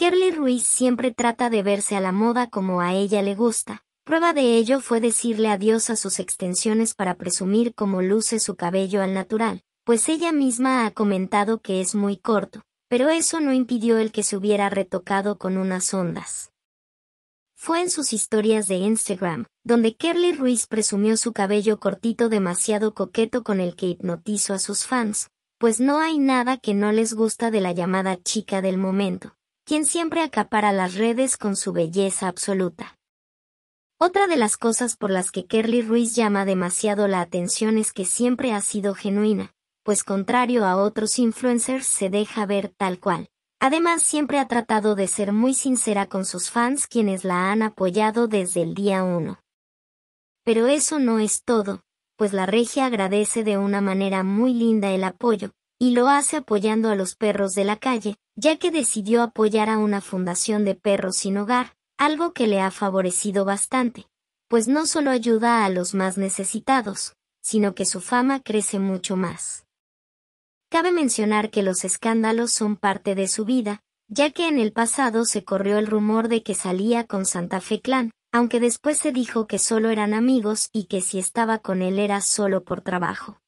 Kerly Ruiz siempre trata de verse a la moda como a ella le gusta. Prueba de ello fue decirle adiós a sus extensiones para presumir cómo luce su cabello al natural, pues ella misma ha comentado que es muy corto, pero eso no impidió el que se hubiera retocado con unas ondas. Fue en sus historias de Instagram, donde Kerly Ruiz presumió su cabello cortito demasiado coqueto con el que hipnotizó a sus fans, pues no hay nada que no les gusta de la llamada chica del momento quien siempre acapara las redes con su belleza absoluta. Otra de las cosas por las que Kerly Ruiz llama demasiado la atención es que siempre ha sido genuina, pues contrario a otros influencers se deja ver tal cual. Además siempre ha tratado de ser muy sincera con sus fans quienes la han apoyado desde el día uno. Pero eso no es todo, pues la regia agradece de una manera muy linda el apoyo, y lo hace apoyando a los perros de la calle, ya que decidió apoyar a una fundación de perros sin hogar, algo que le ha favorecido bastante, pues no solo ayuda a los más necesitados, sino que su fama crece mucho más. Cabe mencionar que los escándalos son parte de su vida, ya que en el pasado se corrió el rumor de que salía con Santa Fe Clan, aunque después se dijo que solo eran amigos y que si estaba con él era solo por trabajo.